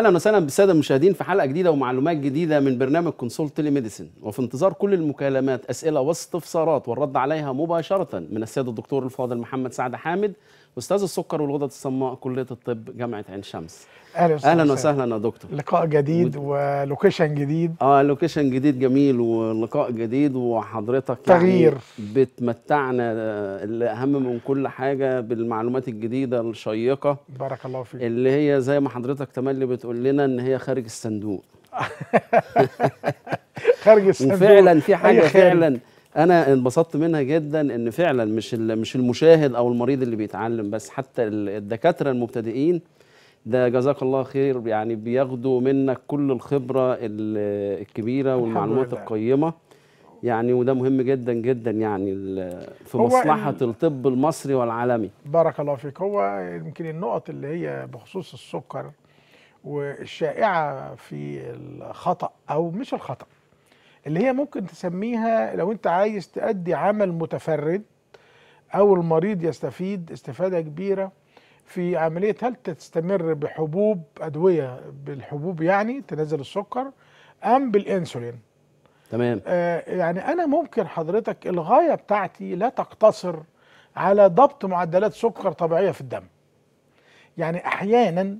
اهلا وسهلا بالساده المشاهدين في حلقه جديده ومعلومات جديده من برنامج كونسول تيلي ميديسن وفي انتظار كل المكالمات اسئله واستفسارات والرد عليها مباشره من السيد الدكتور الفاضل محمد سعد حامد استاذ السكر والغدد الصماء كليه الطب جامعه عين شمس اهلا اهلا وسهلا يا دكتور لقاء جديد ولوكيشن جديد اه لوكيشن جديد جميل ولقاء جديد وحضرتك يعني تغيير يعني بتمتعنا آه، الاهم من كل حاجه بالمعلومات الجديده الشيقه بارك الله فيك اللي هي زي ما حضرتك تملي بتقول لنا ان هي خارج الصندوق خارج الصندوق وفعلا في حاجه فعلا انا انبسطت منها جدا ان فعلا مش مش المشاهد او المريض اللي بيتعلم بس حتى الدكاتره المبتدئين ده جزاك الله خير يعني بياخدوا منك كل الخبره الكبيره والمعلومات القيمه يعني وده مهم جدا جدا يعني في مصلحه الطب المصري والعالمي بارك الله فيك هو يمكن النقط اللي هي بخصوص السكر والشائعه في الخطا او مش الخطا اللي هي ممكن تسميها لو انت عايز تأدي عمل متفرد او المريض يستفيد استفادة كبيرة في عملية هل تستمر بحبوب أدوية بالحبوب يعني تنزل السكر أم بالإنسولين تمام آه يعني أنا ممكن حضرتك الغاية بتاعتي لا تقتصر على ضبط معدلات سكر طبيعية في الدم يعني أحيانا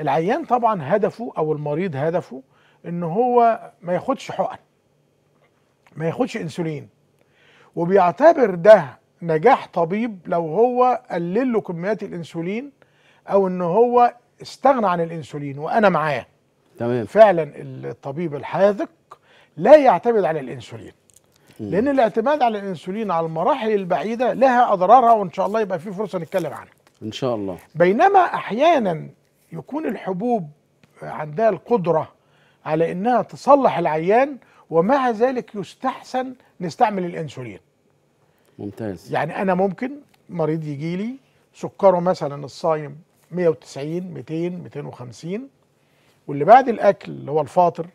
العيان طبعا هدفه أو المريض هدفه إن هو ما ياخدش حقن ما ياخدش انسولين وبيعتبر ده نجاح طبيب لو هو قلل له كميات الانسولين او ان هو استغنى عن الانسولين وانا معاه تمام فعلا الطبيب الحاذق لا يعتمد على الانسولين م. لان الاعتماد على الانسولين على المراحل البعيده لها اضرارها وان شاء الله يبقى في فرصه نتكلم عنها ان شاء الله بينما احيانا يكون الحبوب عندها القدره على انها تصلح العيان ومع ذلك يستحسن نستعمل الانسولين ممتاز يعني انا ممكن مريض يجي لي سكره مثلا الصايم 190 200 250 واللي بعد الاكل اللي هو الفاطر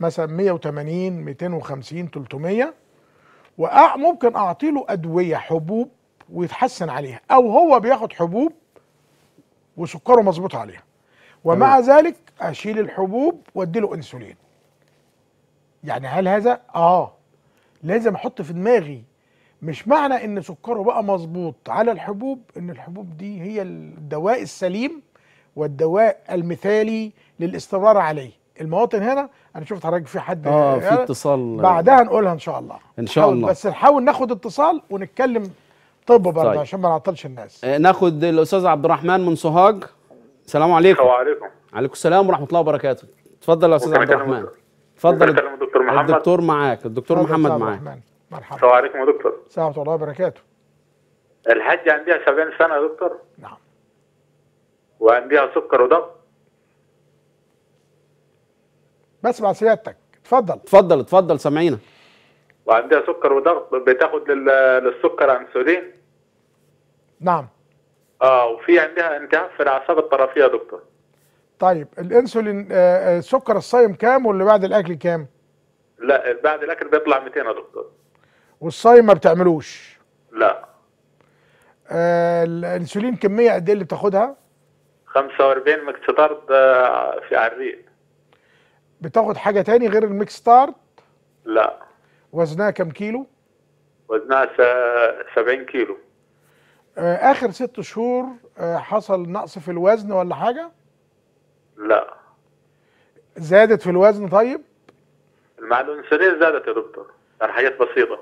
مثلا 180 250 300 وممكن اعطي له ادويه حبوب ويتحسن عليها او هو بياخد حبوب وسكره مظبوط عليها ومع أوه. ذلك اشيل الحبوب وادي له انسولين يعني هل هذا اه لازم احط في دماغي مش معنى ان سكره بقى مظبوط على الحبوب ان الحبوب دي هي الدواء السليم والدواء المثالي للاستمرار عليه المواطن هنا انا شفت حضرتك في حد اه في اتصال بعدها نقولها ان شاء الله ان شاء الله بس نحاول ناخد اتصال ونتكلم طب برضه طيب. عشان ما نعطلش الناس آه، ناخد الاستاذ عبد الرحمن من سوهاج السلام عليكم وعليكم عليكم السلام ورحمه الله وبركاته اتفضل يا استاذ عبد الرحمن اتفضل الدكتور محمد الدكتور معاك الدكتور محمد معاك مرحبا السلام عليكم يا دكتور سلام ورحمه الله وبركاته الحاجه عندها 70 سنه يا دكتور نعم وعندها سكر وضغط بسمع سيادتك اتفضل اتفضل اتفضل سامعينا وعندها سكر وضغط بتاخد للسكر انسولين نعم اه وفي عندها التهاب في الاعصاب الطرفيه يا دكتور طيب الانسولين آه، آه، سكر الصايم كام واللي بعد الاكل كام لا بعد الاكل بيطلع 200 يا دكتور والصايم ما بتعملوش لا آه الانسولين كميه قد ايه اللي بتاخدها 45 ميكس ستارت آه، في عريق بتاخد حاجه تاني غير الميكس ستارت؟ لا وزنها كام كيلو وزنها 70 كيلو آه اخر ست شهور آه حصل نقص في الوزن ولا حاجه زادت في الوزن طيب؟ المعلومة الانسولين زادت يا دكتور يعني حاجات بسيطة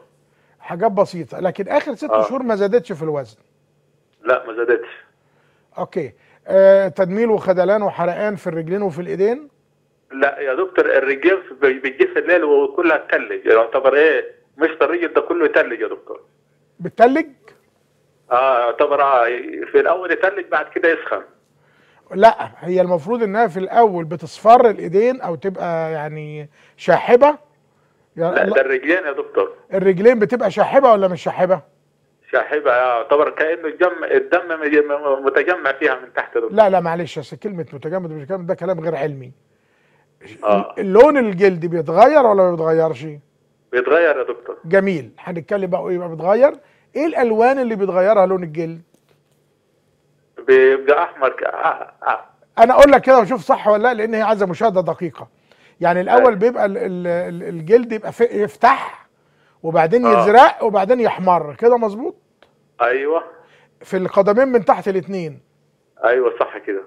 حاجات بسيطة لكن آخر ست آه. شهور ما زادتش في الوزن لا ما زادتش أوكي آه تدميل وخدلان وحرقان في الرجلين وفي الإيدين؟ لا يا دكتور الرجال بتجي في الليل وكلها تلج يعتبر إيه مش الرجل ده كله يتلج يا دكتور بتلج؟ اه يعتبر آه، في الأول يتلج بعد كده يسخن لا هي المفروض انها في الاول بتصفر الايدين او تبقى يعني شاحبه لا ده الرجلين يا دكتور الرجلين بتبقى شاحبه ولا مش شاحبه؟ شاحبه آه، يعتبر كانه الدم الدم متجمع فيها من تحت دكتور. لا لا معلش بس كلمه متجمد مش متجمد ده كلام غير علمي آه. لون الجلد بيتغير ولا ما بيتغيرش؟ بيتغير يا دكتور جميل هنتكلم بقى ايه بقى بيتغير؟ ايه الالوان اللي بيتغيرها لون الجلد؟ بيبقى احمر ك... آه آه. انا اقول لك كده وشوف صح ولا لا لان هي عايزه مشاهده دقيقه يعني الاول أي. أيوة. بيبقى الجلد يبقى يفتح وبعدين آه. يزرق وبعدين يحمر كده مظبوط ايوه في القدمين من تحت الاثنين ايوه صح كده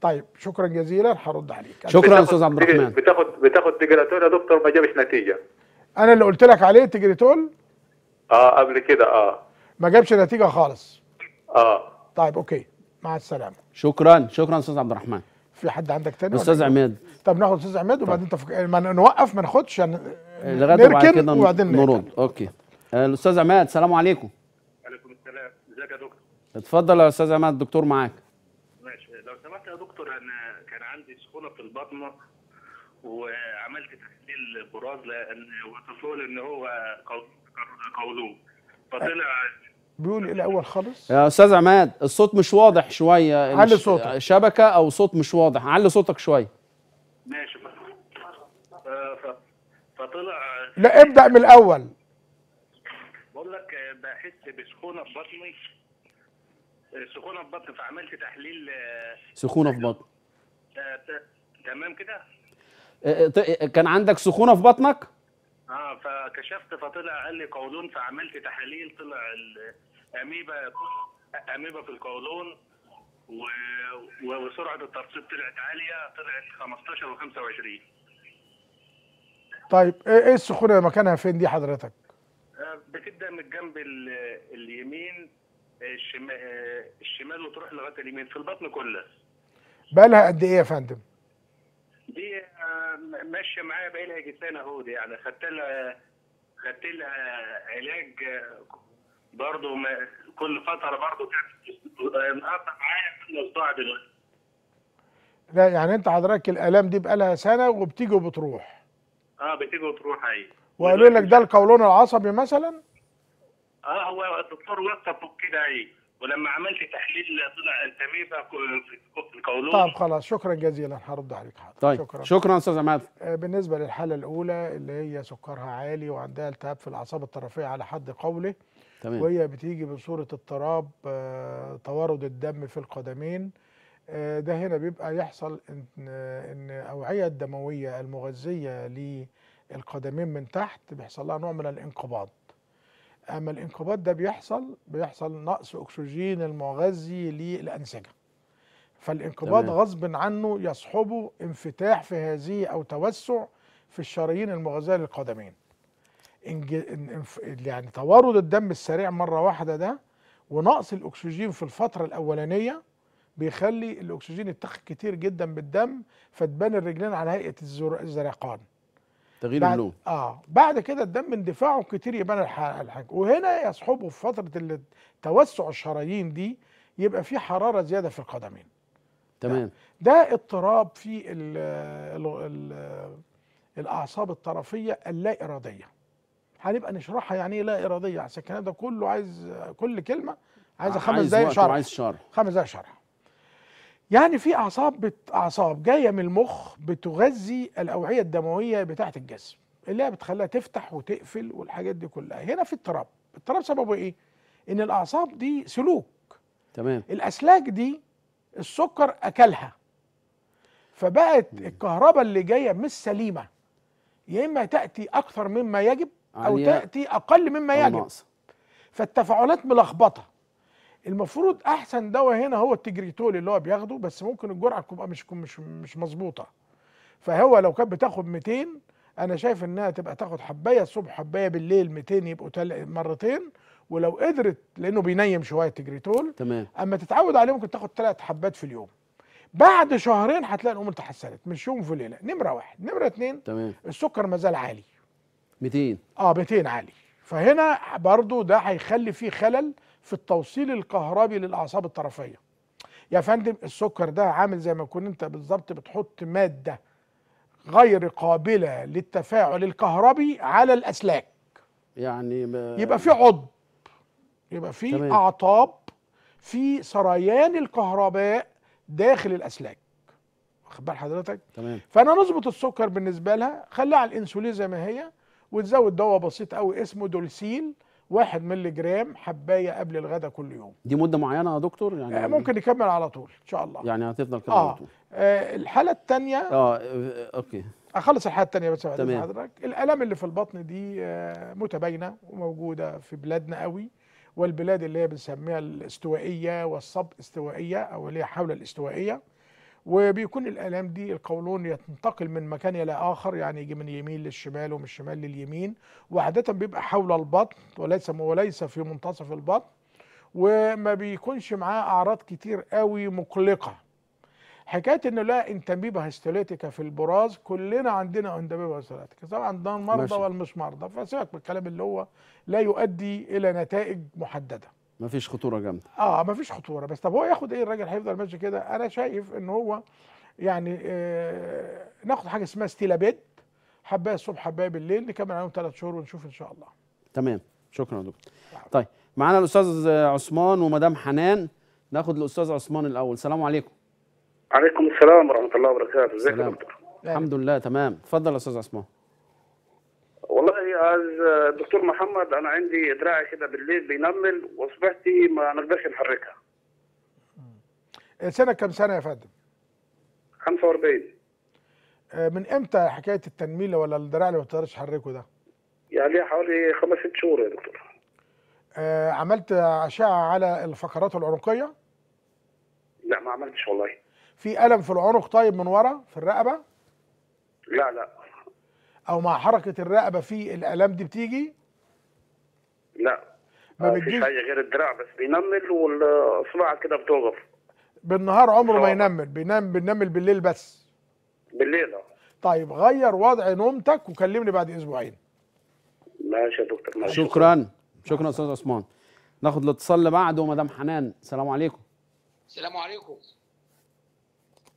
طيب شكرا جزيلا هرد عليك شكرا استاذ عبد الرحمن بتاخد بتاخد تجريتول يا دكتور ما جابش نتيجه انا اللي قلت لك عليه تجريتول اه قبل كده اه ما جابش نتيجه خالص اه طيب اوكي مع السلامه شكرا شكرا استاذ عبد الرحمن في حد عندك تاني استاذ إيه؟ عماد طب ناخد استاذ عماد وبعدين تفك... يعني ما نوقف ما ناخدش يعني لغايه بعد كده نرد اوكي الاستاذ عماد السلام عليكم وعليكم السلام ازيك يا دكتور اتفضل يا استاذ عماد الدكتور معاك ماشي لو سمحت يا دكتور انا كان عندي سخونه في البطنه وعملت تحليل براز لان وتصور ان هو قولون فطلع بيقول إيه الاول خالص يا استاذ عماد الصوت مش واضح شويه علي صوتك شبكه او صوت مش واضح علي صوتك شويه ماشي فطلع لا ابدا من الاول بقول لك بحس بسخونه في بطني سخونه في بطني فعملت تحليل آه، سخونه في بطني آه، تمام كده آه، كان عندك سخونه في بطنك اه فكشفت فطلع قال لي قولون فعملت تحاليل طلع ال اميبا اميبا في القولون وسرعه الترطيب طلعت عاليه طلعت 15 و25 طيب إيه-, ايه السخونه مكانها فين دي حضرتك؟ آه، بتبدا من الجنب اليمين الشمال آه، الشمال وتروح لغايه اليمين في البطن كله بقى لها قد ايه يا فندم؟ دي آه، ماشيه معايا بقى لها جسان اهو دي يعني خدت لها خدت لها علاج برضه كل فتره برضه كانت معايا معايا اسبوع دلوقتي لا يعني انت حضرتك الالام دي بقالها سنه وبتيجي وبتروح اه بتيجي وتروح ايوه وقالوا لك ده القولون العصبي مثلا اه هو الدكتور وصفه كده ايه ولما عملت تحليل طلع التميمه في القولون طب خلاص شكرا جزيلا هرد عليك حضرتك طيب شكرا شكرا استاذ عماد آه، بالنسبه للحاله الاولى اللي هي سكرها عالي وعندها التهاب في الاعصاب الطرفيه على حد قوله تمام. وهي بتيجي بصورة اضطراب آه، توارد الدم في القدمين آه، ده هنا بيبقى يحصل ان الاوعيه آه، الدمويه المغذيه للقدمين من تحت بيحصل لها نوع من الانقباض اما الانقباض ده بيحصل بيحصل نقص اكسجين المغذي للانسجه فالانقباض تمام. غصب عنه يصحبه انفتاح في هذه او توسع في الشرايين المغذيه للقدمين يعني توارد الدم السريع مره واحده ده ونقص الاكسجين في الفتره الاولانيه بيخلي الاكسجين يتخذ كتير جدا بالدم فتبان الرجلين على هيئه الزرقان تغيير اللون اه بعد كده الدم اندفاعه كتير يبان الحاجه وهنا يصحبه في فتره توسع الشرايين دي يبقى في حراره زياده في القدمين تمام ده, ده اضطراب في الـ الـ الـ الاعصاب الطرفيه اللا اراديه هنبقى نشرحها يعني ايه لا اراديه عشان الكلام ده كله عايز كل كلمه عايزه خمس عايز دقائق شرح عايز شرح خمس دقائق شرح يعني في اعصاب بت... اعصاب جايه من المخ بتغذي الاوعيه الدمويه بتاعه الجسم اللي هي بتخليها تفتح وتقفل والحاجات دي كلها هنا في اضطراب اضطراب سببه ايه ان الاعصاب دي سلوك تمام الاسلاك دي السكر اكلها فبقت الكهرباء اللي جايه مش سليمه يا اما تاتي اكثر مما يجب او تاتي اقل مما يجب فالتفاعلات ملخبطه المفروض احسن دواء هنا هو التجريتول اللي هو بياخده بس ممكن الجرعه تبقى مش مش مش مظبوطه فهو لو كانت بتاخد 200 انا شايف انها تبقى تاخد حبايه الصبح حبايه بالليل 200 يبقوا مرتين ولو قدرت لانه بينيم شويه التجريتول تمام اما تتعود عليه ممكن تاخد ثلاث حبات في اليوم بعد شهرين هتلاقي الامور تحسنت مش يوم في ليله نمره واحد نمره اثنين تمام السكر مازال عالي 200 اه 200 عالي فهنا برضو ده هيخلي فيه خلل في التوصيل الكهربي للاعصاب الطرفيه يا فندم السكر ده عامل زي ما يكون انت بالظبط بتحط ماده غير قابله للتفاعل الكهربي على الاسلاك يعني ما يبقى في عضب يبقى في اعطاب في سريان الكهرباء داخل الاسلاك واخد بال حضرتك تمام فانا نظبط السكر بالنسبه لها خليها على الانسولين زي ما هي وتزود دواء بسيط قوي اسمه دولسيل واحد مللي جرام حبايه قبل الغداء كل يوم دي مده معينه يا دكتور يعني آه ممكن نكمل على طول ان شاء الله يعني هتفضل كده آه. على طول آه الحاله الثانيه آه،, اه اوكي اخلص آه، الحاله الثانيه بس تمام. حضرتك الالام اللي في البطن دي آه متباينه وموجوده في بلادنا قوي والبلاد اللي هي بنسميها الاستوائيه والصب استوائيه او اللي هي حول الاستوائيه وبيكون الالام دي القولون ينتقل من مكان الى اخر يعني يجي من يمين للشمال ومن الشمال لليمين وعاده بيبقى حول البطن وليس وليس في منتصف البطن وما بيكونش معاه اعراض كتير قوي مقلقه حكايه انه لا انتميبا هيستوليتيكا في البراز كلنا عندنا اندميبا هيستوليتيكا سواء عندنا المرضى والمش مرضى فسيبك من الكلام اللي هو لا يؤدي الى نتائج محدده مفيش خطوره جامده اه مفيش خطوره بس طب هو ياخد ايه الراجل هيفضل ماشي كده انا شايف ان هو يعني آه ناخد حاجه اسمها ستيلابيد حبايه الصبح حبايه بالليل نكمل عليهم ثلاث شهور ونشوف ان شاء الله تمام شكرا يا دكتور نعم. طيب معانا الاستاذ عثمان ومدام حنان ناخد الاستاذ عثمان الاول السلام عليكم عليكم السلام ورحمه الله وبركاته ازيك يا دكتور يعني الحمد لله تمام اتفضل يا استاذ عثمان از دكتور محمد انا عندي دراعي كده بالليل بينمل وصبحتي ما نقدرش نحركها سنة كم سنة يا فندم؟ 45 آه، من امتى حكاية التنميلة ولا الدراع اللي ما بتقدرش تحركه ده؟ يعني حوالي خمس ست شهور يا دكتور آه، عملت أشعة على الفقرات العنقية؟ لا ما عملتش والله في ألم في العنق طيب من ورا في الرقبة؟ لا لا او مع حركه الرقبه في الالام دي بتيجي لا ما آه، بتجيش حاجه غير الدراع بس بينمل والاصبع كده بتوقف بالنهار عمره ما ينمل بينام بينمل بالليل بس بالليل اه طيب غير وضع نومتك وكلمني بعد اسبوعين ماشي يا دكتور ماشي شكرا شكرا استاذ عثمان ناخد الاتصال اللي بعده مدام حنان السلام عليكم السلام عليكم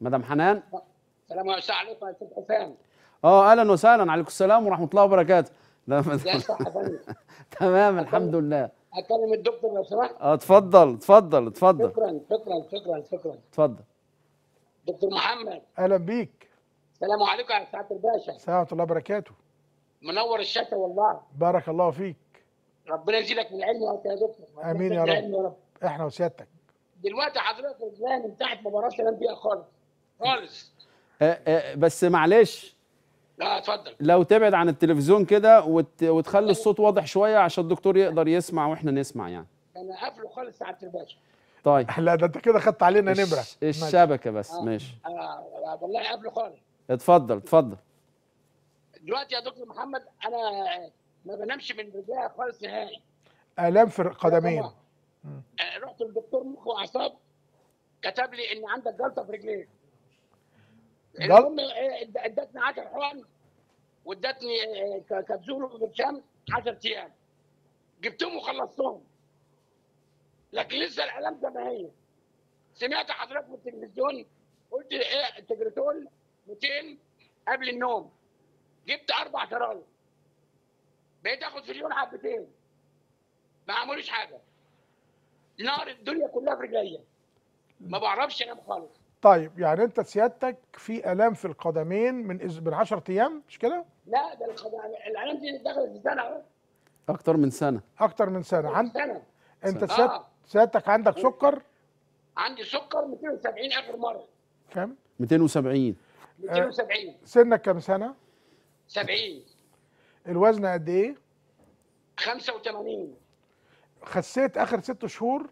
مدام حنان السلام عليكم يا استاذ حسام اه اهلا وسهلا عليكم السلام ورحمه الله وبركاته لا تمام الحمد لله اكلم الدكتور لو سمحت اه اتفضل اتفضل اتفضل شكرا شكرا شكرا شكرا اتفضل دكتور محمد اهلا بيك السلام عليكم يا سعاده الباشا سعاده الله وبركاته منور الشاشه والله بارك الله فيك ربنا يزيدك من العلم يا دكتور امين يا رب. يا رب احنا وسيادتك دلوقتي حضرتك رجلان من تحت مباراه الانبياء خالص خالص أه أه بس معلش لا اتفضل لو تبعد عن التلفزيون كده وت... وتخلي الصوت واضح شويه عشان الدكتور يقدر يسمع واحنا نسمع يعني انا قافله خالص على التلفزيون طيب احلى ده انت كده خدت علينا نمره الشبكه بس آه. ماشي آه. والله قافله خالص اتفضل اتفضل دلوقتي يا دكتور محمد انا ما بنامش من رجلي خالص نهائي الام في القدمين رحت للدكتور آه، مخ واعصاب كتب لي ان عندك جلطه في رجليك المهم إيه، ادتني 10 حقن وادتني إيه، كبزول وبرشام 10 ايام جبتهم وخلصتهم لكن لسه الاعلام زي ما هي سمعت حضرتك في التلفزيون قلت ايه تجريتول 200 قبل النوم جبت اربع شرايط بقيت اخد في اليوم حبتين ما عملوش حاجه نار الدنيا كلها في رجليا ما بعرفش انام خالص طيب يعني انت سيادتك في الام في القدمين من إز... من 10 ايام مش كده؟ لا ده الالام دي دخلت في سنه اكتر من سنه اكتر من سنه عند سنة. انت سنة. سيادتك, آه. سيادتك عندك سكر؟ عندي سكر 270 اخر مره كام؟ 270 270 آه. سنك كام سنه؟ 70 الوزن قد ايه؟ 85 خسيت اخر ست شهور؟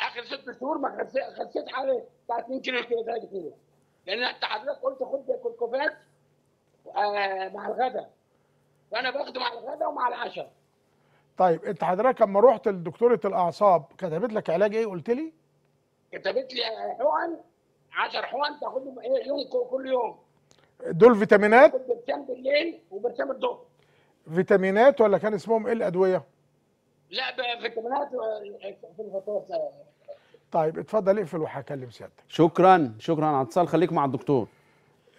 اخر ست شهور ما خسيت حوالي بتاع 2 كيلو 3 كيلو لان انت حضرتك قلت خد كركوفات آه، مع الغداء فانا باخده مع الغداء ومع العشاء طيب انت حضرتك لما رحت لدكتوره الاعصاب كتبت لك علاج ايه قلت لي؟ كتبت لي آه، حقن 10 حقن تاخدهم إيه؟ يوم كل يوم دول فيتامينات برسام بالليل وبرسام الظهر فيتامينات ولا كان اسمهم ايه الادويه؟ لا في في الفترات طيب اتفضل اقفل وهكلم سيادتك شكرا شكرا على الاتصال خليك مع الدكتور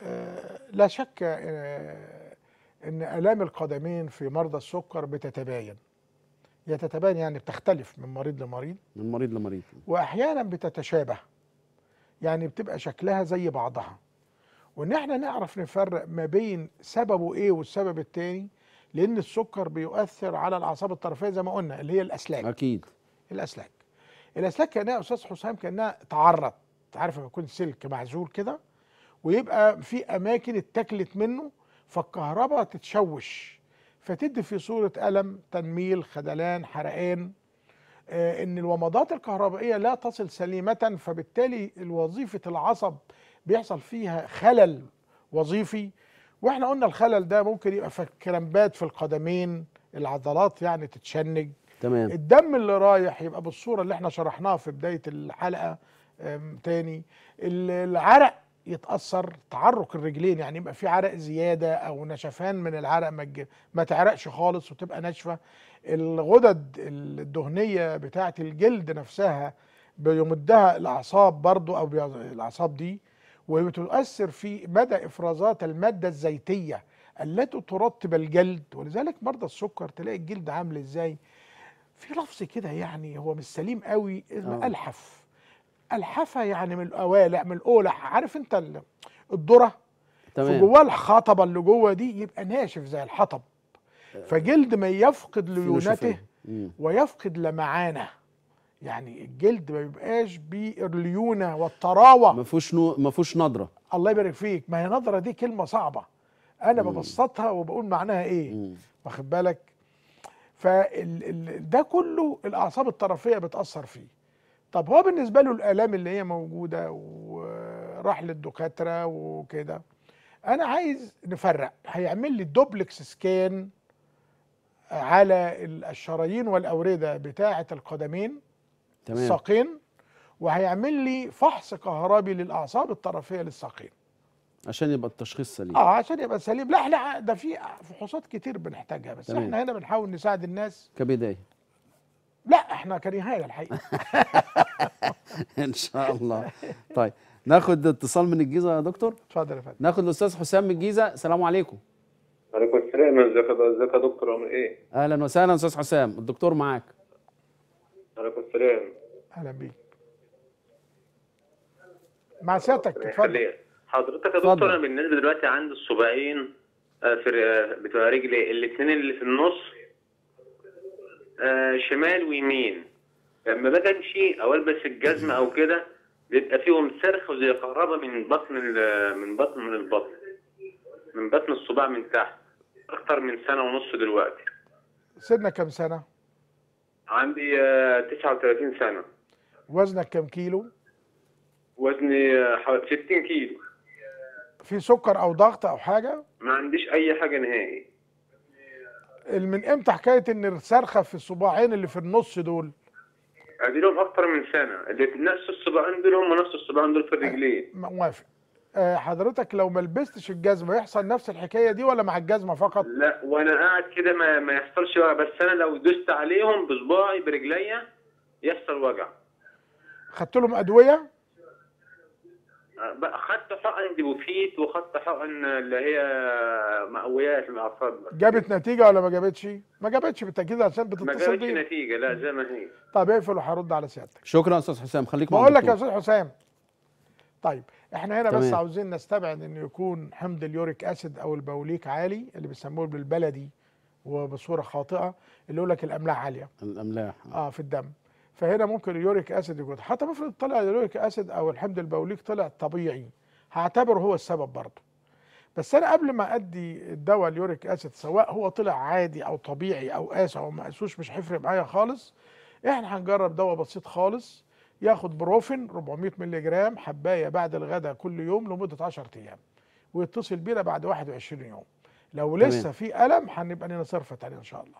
آه، لا شك آه، ان الام القدمين في مرضى السكر بتتباين هي تتباين يعني بتختلف من مريض لمريض من مريض لمريض واحيانا بتتشابه يعني بتبقى شكلها زي بعضها وان احنا نعرف نفرق ما بين سببه ايه والسبب التاني لان السكر بيؤثر على الاعصاب الطرفيه زي ما قلنا اللي هي الاسلاك اكيد الاسلاك الاسلاك كانها يا استاذ حسام كانها تعرض عارف لما يكون سلك معزول كده ويبقى في اماكن اتاكلت منه فالكهرباء تتشوش فتدي في صوره الم تنميل خدلان حرقان آه، ان الومضات الكهربائيه لا تصل سليمه فبالتالي وظيفه العصب بيحصل فيها خلل وظيفي واحنا قلنا الخلل ده ممكن يبقى في الكرامبات في القدمين العضلات يعني تتشنج تمام الدم اللي رايح يبقى بالصوره اللي احنا شرحناها في بدايه الحلقه تاني العرق يتاثر تعرق الرجلين يعني يبقى في عرق زياده او نشفان من العرق ما, ما تعرقش خالص وتبقى ناشفه الغدد الدهنيه بتاعه الجلد نفسها بيمدها الاعصاب برضو او الاعصاب دي وبتؤثر في مدى افرازات الماده الزيتيه التي ترطب الجلد ولذلك مرضى السكر تلاقي الجلد عامل ازاي في لفظ كده يعني هو مش سليم قوي آه. الحف الحفه يعني من الاوالع من الاولح عارف انت الذره تمام جواه الحطبه اللي جوه دي يبقى ناشف زي الحطب آه. فجلد ما يفقد ليونته ويفقد لمعانه يعني الجلد ما بيبقاش بالليونه والطراوه ما فيهوش نو... ما فيهوش نضره الله يبارك فيك ما هي نضره دي كلمه صعبه انا ببسطها وبقول معناها ايه واخد بالك فده كله الاعصاب الطرفيه بتاثر فيه طب هو بالنسبه له الالام اللي هي موجوده وراح للدكاتره وكده انا عايز نفرق هيعمل لي دوبلكس سكان على الشرايين والاورده بتاعه القدمين تمام. الساقين وهيعمل لي فحص كهربي للاعصاب الطرفيه للساقين عشان يبقى التشخيص سليم اه عشان يبقى سليم لا احنا ده في فحوصات كتير بنحتاجها بس تمام. احنا هنا بنحاول نساعد الناس كبدايه لا احنا كنهايه الحقيقه ان شاء الله طيب ناخد اتصال من الجيزه يا دكتور اتفضل يا فندم ناخد الاستاذ حسام من الجيزه السلام عليكم وعليكم السلام ازيك يا دكتور عامل ايه اهلا وسهلا استاذ حسام الدكتور معاك عليكم السلام اهلا بيك مع سيادتك اتفضل حضرتك يا دكتور انا بالنسبه دلوقتي عندي الصباعين آه، في آه، بتوع رجلي الاثنين اللي في النص آه، شمال ويمين لما باجي امشي او البس الجزمه او كده بيبقى فيهم سرخ وزي قرابه من بطن من بطن من البطن من بطن الصباع من تحت اكتر من سنه ونص دلوقتي سيدنا كام سنه عندي 39 آه، سنة وزنك كم كيلو؟ وزني آه، حوالي 60 كيلو في سكر أو ضغط أو حاجة؟ ما عنديش أي حاجة نهائي من امتى حكاية إن الصرخة في الصباعين اللي في النص دول؟ دي لهم أكتر من سنة اللي نفس الصباعين دول هم نفس الصباعين دول في آه، الرجلين موافق آه، حضرتك لو ما لبستش الجزمه يحصل نفس الحكايه دي ولا مع الجزمه فقط؟ لا وانا قاعد كده ما, ما يحصلش وجع بس انا لو دوست عليهم بصباعي برجليا يحصل وجع. خدت لهم ادويه؟ آه، خدت حقن ديبوفيت وخدت حقن اللي هي مقويات الاعصاب جابت نتيجه ولا ما جابتش؟ ما جابتش بالتاكيد عشان بتتصل ما جابتش نتيجه لا زي ما هي طب اقفل وهرد على سيادتك شكرا استاذ حسام خليك معايا بقول لك يا استاذ حسام طيب احنا هنا بس عاوزين نستبعد ان يكون حمض اليوريك اسيد او البوليك عالي اللي بيسموه بالبلدي وبصوره خاطئه اللي يقول لك الاملاح عاليه الاملاح اه في الدم فهنا ممكن اليوريك اسيد يكون حتى مفرض طلع اليوريك اسيد او الحمض البوليك طلع طبيعي هعتبره هو السبب برضه بس انا قبل ما ادي الدواء اليوريك اسيد سواء هو طلع عادي او طبيعي او قاس او مقاسوش مش هيفرق معايا خالص احنا هنجرب دواء بسيط خالص ياخد بروفين 400 مللي جرام حبايه بعد الغداء كل يوم لمده 10 ايام ويتصل بينا بعد 21 يوم لو لسه تمام. في الم هنبقى لنا صرفه ثانيه ان شاء الله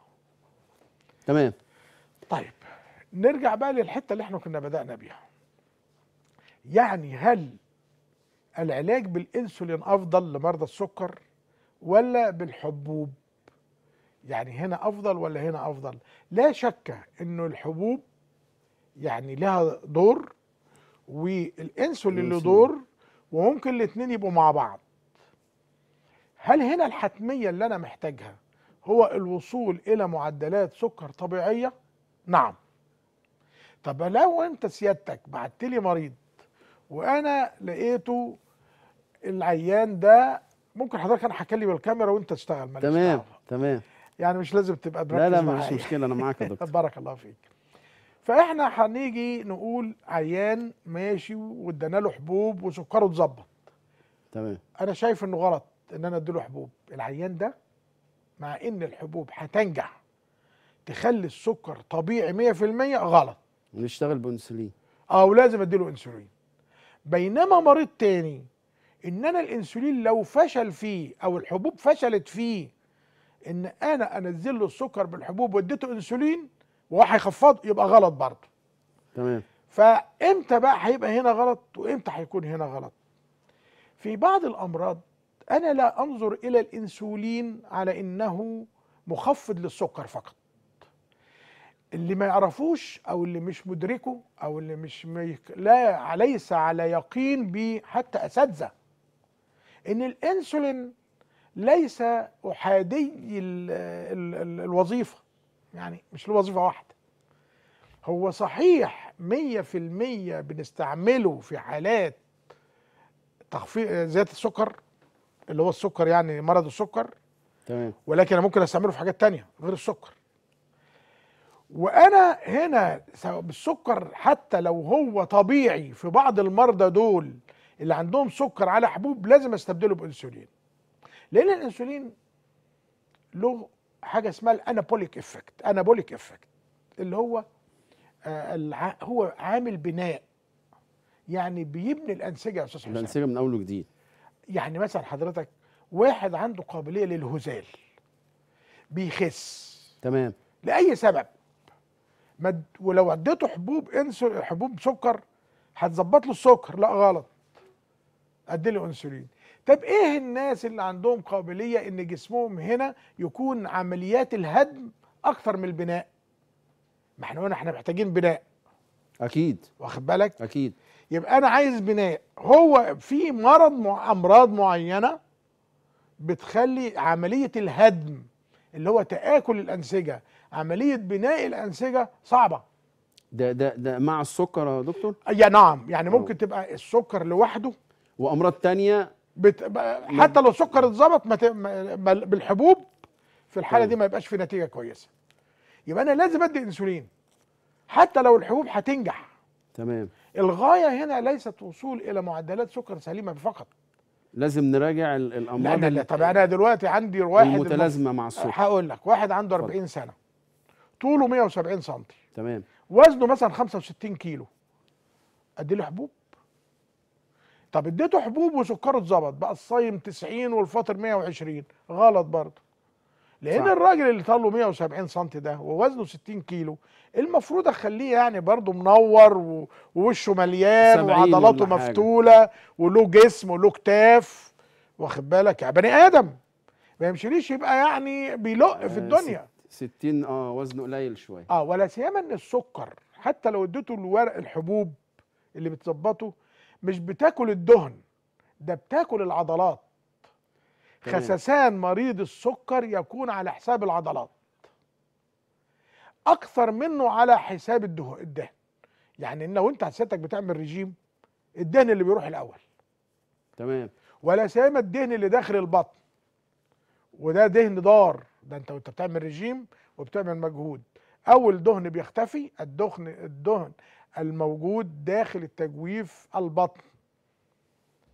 تمام طيب نرجع بقى للحته اللي احنا كنا بدانا بيها يعني هل العلاج بالانسولين افضل لمرضى السكر ولا بالحبوب يعني هنا افضل ولا هنا افضل لا شك انه الحبوب يعني لها دور والانسولين له دور وممكن الاثنين يبقوا مع بعض هل هنا الحتمية اللي أنا محتاجها هو الوصول إلى معدلات سكر طبيعية؟ نعم طب لو أنت سيادتك بعت لي مريض وأنا لقيته العيان ده ممكن حضرتك أنا هكلم بالكاميرا وأنت تشتغل تمام تعرفها. تمام يعني مش لازم تبقى لا لا مفيش مشكلة أنا معاك يا دكتور بارك الله فيك فاحنا هنيجي نقول عيان ماشي وادانا له حبوب وسكره اتظبط تمام انا شايف انه غلط ان انا اديله حبوب العيان ده مع ان الحبوب هتنجح تخلي السكر طبيعي 100% غلط نشتغل بانسولين او آه، لازم اديله انسولين بينما مريض تاني ان انا الانسولين لو فشل فيه او الحبوب فشلت فيه ان انا انزل له السكر بالحبوب واديته انسولين وهو هيخفض يبقى غلط برضه تمام فامتى بقى هيبقى هنا غلط وامتى هيكون هنا غلط في بعض الامراض انا لا انظر الى الانسولين على انه مخفض للسكر فقط اللي ما يعرفوش او اللي مش مدركه او اللي مش ميك... لا ليس على يقين به حتى اساتذه ان الانسولين ليس احادي الـ الـ الـ الوظيفه يعني مش له وظيفه واحده هو صحيح 100% بنستعمله في حالات تخفيض زياده السكر اللي هو السكر يعني مرض السكر تمام ولكن انا ممكن استعمله في حاجات تانية غير السكر وانا هنا بالسكر حتى لو هو طبيعي في بعض المرضى دول اللي عندهم سكر على حبوب لازم استبدله بانسولين لان الانسولين له حاجه اسمها الانابوليك افكت انابوليك افكت اللي هو آه هو عامل بناء يعني بيبني الانسجه يا استاذ حسام الانسجه من اول وجديد يعني مثلا حضرتك واحد عنده قابليه للهزال بيخس تمام لاي سبب مد ولو اديته حبوب انسولين حبوب سكر هتظبط له السكر لا غلط ادي له انسولين طب ايه الناس اللي عندهم قابليه ان جسمهم هنا يكون عمليات الهدم اكثر من البناء ما احنا قلنا احنا محتاجين بناء اكيد واخد بالك اكيد يبقى انا عايز بناء هو في مرض مع امراض معينه بتخلي عمليه الهدم اللي هو تاكل الانسجه عمليه بناء الانسجه صعبه ده ده ده مع السكر يا دكتور؟ يا نعم يعني ممكن أوه. تبقى السكر لوحده وامراض تانية بت... حتى لو سكر اتظبط ت... بالحبوب في الحاله دي ما يبقاش في نتيجه كويسه يبقى انا لازم ادي انسولين حتى لو الحبوب هتنجح تمام الغايه هنا ليست وصول الى معدلات سكر سليمه فقط لازم نراجع الامراض لا لا طب انا دلوقتي عندي واحد متلازمه مع السكر هقول لك واحد عنده 40 سنه طوله 170 سم تمام وزنه مثلا 65 كيلو ادي له حبوب طب اديته حبوب وسكره اتظبط بقى الصايم 90 والفاطر 120 غلط برضه لان صح. الراجل اللي طال له 170 سم ده ووزنه 60 كيلو المفروض اخليه يعني برضه منور ووشه مليان وعضلاته مفتوله وله جسم وله كتاف واخد بالك يا بني ادم ما يمشيليش يبقى يعني بيلق في آه، الدنيا 60 اه وزنه قليل شويه اه ولا سيما ان السكر حتى لو اديته الورق الحبوب اللي بتظبطه مش بتاكل الدهن ده بتاكل العضلات خسسان مريض السكر يكون على حساب العضلات اكثر منه على حساب الدهن يعني ان لو انت حسيتك بتعمل رجيم الدهن اللي بيروح الاول تمام ولا سيما الدهن اللي داخل البطن وده دهن دار ده انت وانت بتعمل رجيم وبتعمل مجهود اول دهن بيختفي الدهن الدهن الموجود داخل التجويف البطن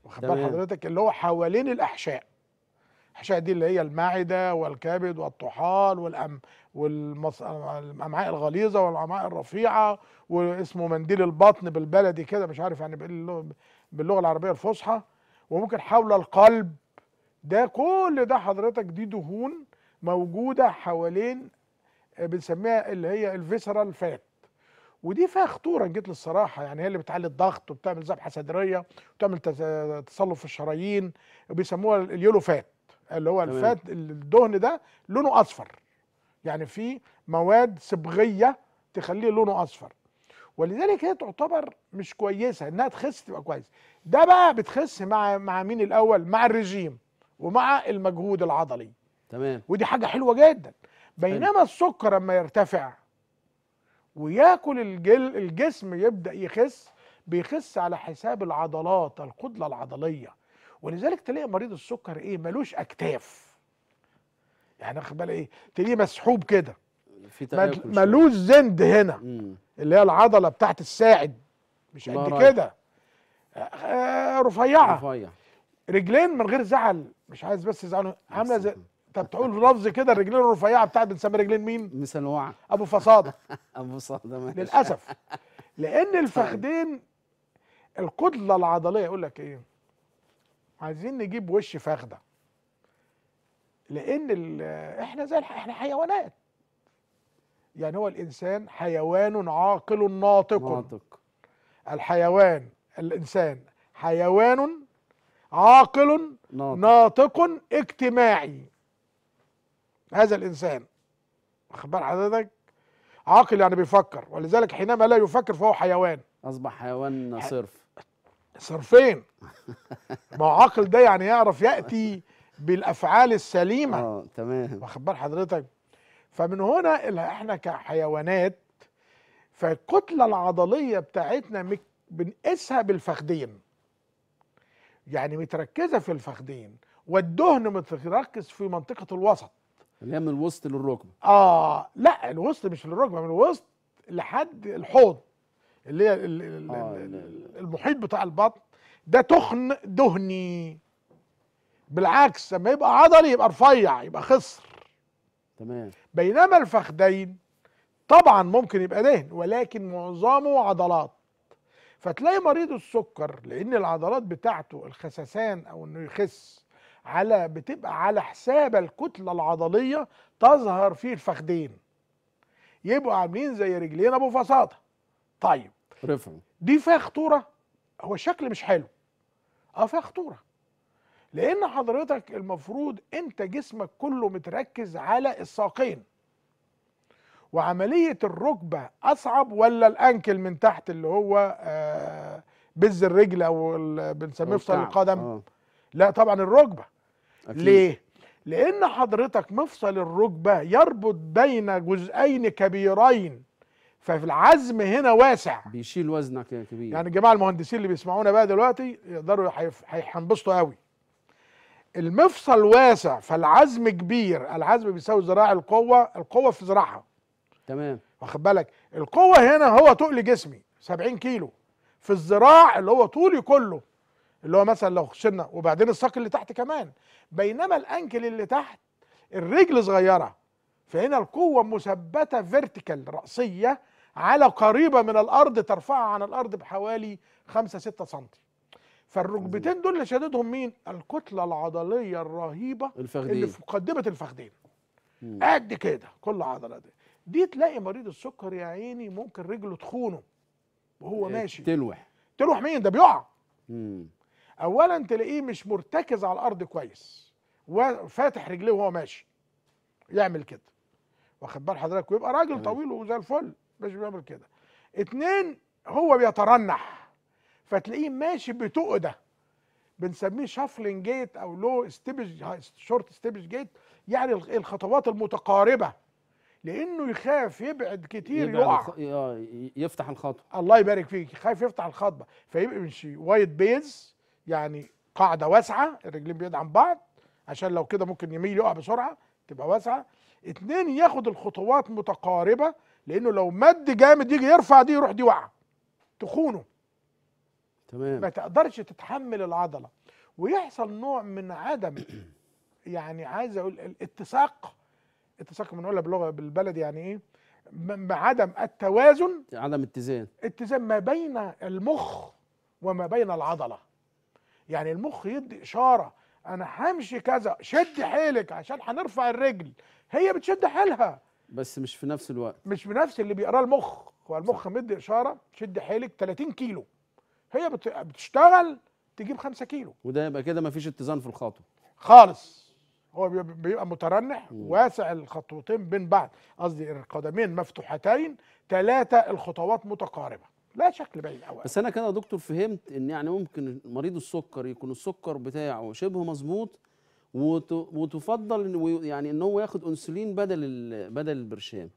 واخد بال حضرتك اللي هو حوالين الاحشاء الأحشاء دي اللي هي المعدة والكبد والطحال والأم والأمعاء الغليظة والأمعاء الرفيعة واسمه منديل البطن بالبلدي كده مش عارف يعني باللغة العربية الفصحى وممكن حول القلب ده كل ده حضرتك دي دهون موجودة حوالين آه، بنسميها اللي هي الفيسرال فات ودي فيها خطوره جيت للصراحه يعني هي اللي بتعلي الضغط وبتعمل ذبحه صدريه وتعمل تصلب في الشرايين وبيسموها اليولو فات اللي هو الفات الدهن ده لونه اصفر يعني في مواد صبغيه تخليه لونه اصفر ولذلك هي تعتبر مش كويسه انها تخس تبقى كويس ده بقى بتخس مع مع مين الاول مع الرجيم ومع المجهود العضلي تمام ودي حاجه حلوه جدا بينما السكر لما يرتفع وياكل الجل الجسم يبدا يخس بيخس على حساب العضلات القدله العضليه ولذلك تلاقي مريض السكر ايه ملوش اكتاف يعني واخد بالك ايه تلاقيه مسحوب كده ملوش زند هنا مم. اللي هي العضله بتاعت الساعد مش قد كده آه رفيعه رفيع. رجلين من غير زعل مش عايز بس يزعلوا عامله زي انت بتقول لفظ كده الرجلين الرفيعه بتاعت بنسميها رجلين مين؟ مسنوعه ابو فصاده ابو فصاده ماشي للاسف لان طيب. الفخدين القدله العضليه يقول لك ايه؟ عايزين نجيب وش فخده لان احنا زي احنا حيوانات يعني هو الانسان حيوان عاقل ناطق ناطق الحيوان الانسان حيوان عاقل ناطق, ناطق اجتماعي هذا الإنسان واخد بال حضرتك عاقل يعني بيفكر ولذلك حينما لا يفكر فهو حيوان أصبح حيوان صرف صرفين ما هو عاقل ده يعني يعرف يأتي بالأفعال السليمة اه تمام واخد بال حضرتك فمن هنا احنا كحيوانات فالكتلة العضلية بتاعتنا بنقيسها بالفخدين يعني متركزة في الفخدين والدهن متركز في منطقة الوسط اللي هي من الوسط للركبه اه لا الوسط مش للركبه من الوسط لحد الحوض اللي هي آه المحيط بتاع البطن ده تخن دهني بالعكس لما يبقى عضلي يبقى رفيع يبقى خصر تمام بينما الفخدين طبعا ممكن يبقى دهن ولكن معظمه عضلات فتلاقي مريض السكر لان العضلات بتاعته الخسسان او انه يخس على بتبقى على حساب الكتله العضليه تظهر في الفخدين يبقوا عاملين زي رجلين ابو فساطه طيب رفعوا دي فيها خطوره هو شكل مش حلو اه فيها خطوره لان حضرتك المفروض انت جسمك كله متركز على الساقين وعمليه الركبه اصعب ولا الانكل من تحت اللي هو آه بز الرجل او بنسميه فصل القدم آه. لا طبعا الركبه أكيد. ليه لان حضرتك مفصل الركبه يربط بين جزئين كبيرين فالعزم هنا واسع بيشيل وزنك يا كبير يعني الجماعه المهندسين اللي بيسمعونا بقى دلوقتي يقدروا هينبسطوا قوي المفصل واسع فالعزم كبير العزم بيساوي ذراع القوه القوه في ذراعها تمام واخد بالك القوه هنا هو تقل جسمي 70 كيلو في الذراع اللي هو طولي كله اللي هو مثلا لو خشنا وبعدين الساق اللي تحت كمان بينما الانكل اللي تحت الرجل صغيره فهنا القوه مثبته فيرتيكال راسيه على قريبه من الارض ترفعها عن الارض بحوالي 5 6 سم فالركبتين دول اللي شددهم مين الكتله العضليه الرهيبه الفخدين. اللي في مقدمه الفخدين قد كده كل عضله دي دي تلاقي مريض السكر يا عيني ممكن رجله تخونه وهو آه، ماشي تلوح تلوح مين ده بيقع اولا تلاقيه مش مرتكز على الارض كويس وفاتح رجليه وهو ماشي يعمل كده واخد بال حضرتك ويبقى راجل طويل وزي الفل مش بيعمل كده اتنين هو بيترنح فتلاقيه ماشي بتقده بنسميه شافلين جيت او لو ستيبج شورت ستيبج جيت يعني الخطوات المتقاربه لانه يخاف يبعد كتير يقع آه، يفتح الخطبه الله يبارك فيك خايف يفتح الخطبه فيبقى مش وايد بيز يعني قاعده واسعه الرجلين بيدعم عن بعض عشان لو كده ممكن يميل يقع بسرعه تبقى واسعه اتنين ياخد الخطوات متقاربه لانه لو مد جامد يجي يرفع دي يروح دي وقع تخونه تمام ما تقدرش تتحمل العضله ويحصل نوع من عدم يعني عايز اقول الاتساق اتساق بنقولها باللغه بالبلدي يعني ايه عدم التوازن عدم اتزان اتزان ما بين المخ وما بين العضله يعني المخ يدي اشاره انا همشي كذا شد حيلك عشان هنرفع الرجل هي بتشد حيلها بس مش في نفس الوقت مش بنفس اللي بيقراه المخ هو المخ مدي اشاره شد حيلك 30 كيلو هي بتشتغل تجيب 5 كيلو وده يبقى كده مفيش اتزان في الخطوه خالص هو بيبقى مترنح واسع الخطوتين بين بعض قصدي القدمين مفتوحتين ثلاثه الخطوات متقاربه لا شكل بعيد قوي بس انا كده يا دكتور فهمت ان يعني ممكن مريض السكر يكون السكر بتاعه شبه مظبوط وتفضل يعني ان هو ياخد انسولين بدل بدل البرشام